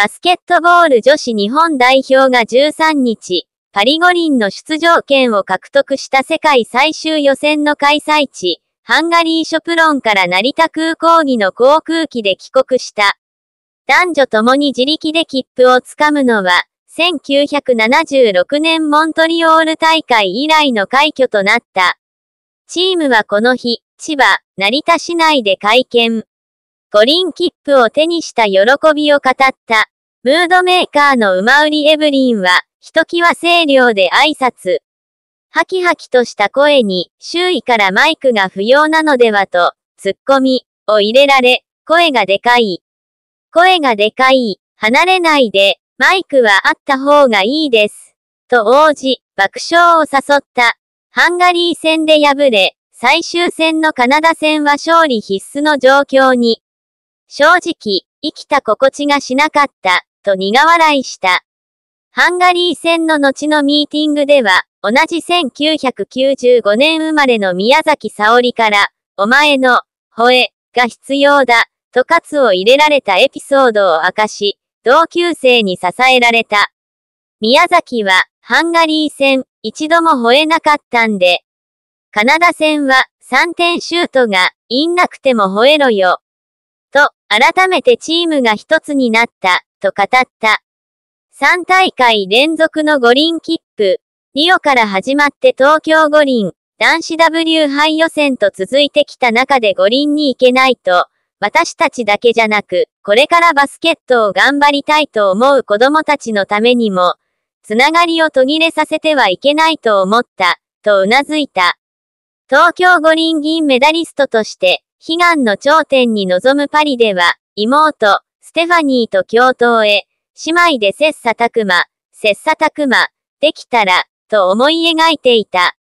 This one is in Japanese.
バスケットボール女子日本代表が13日、パリ五輪の出場権を獲得した世界最終予選の開催地、ハンガリーショプロンから成田空港にの航空機で帰国した。男女ともに自力で切符をつかむのは、1976年モントリオール大会以来の快挙となった。チームはこの日、千葉、成田市内で会見。五輪切符を手にした喜びを語った。ムードメーカーの馬売りエブリンは、ひときわ清涼で挨拶。ハキハキとした声に、周囲からマイクが不要なのではと、ツッコミを入れられ、声がでかい。声がでかい。離れないで、マイクはあった方がいいです。と応じ、爆笑を誘った。ハンガリー戦で敗れ、最終戦のカナダ戦は勝利必須の状況に正直、生きた心地がしなかった、と苦笑いした。ハンガリー戦の後のミーティングでは、同じ1995年生まれの宮崎沙織から、お前の、吠え、が必要だ、と喝を入れられたエピソードを明かし、同級生に支えられた。宮崎は、ハンガリー戦、一度も吠えなかったんで。カナダ戦は、3点シュートが、いんなくても吠えろよ、と、改めてチームが一つになった、と語った。3大会連続の五輪切符、リオから始まって東京五輪、男子 W 杯予選と続いてきた中で五輪に行けないと、私たちだけじゃなく、これからバスケットを頑張りたいと思う子供たちのためにも、つながりを途切れさせてはいけないと思った、と頷いた。東京五輪銀メダリストとして、悲願の頂点に臨むパリでは、妹、ステファニーと共闘へ、姉妹で切磋琢磨、切磋琢磨、できたら、と思い描いていた。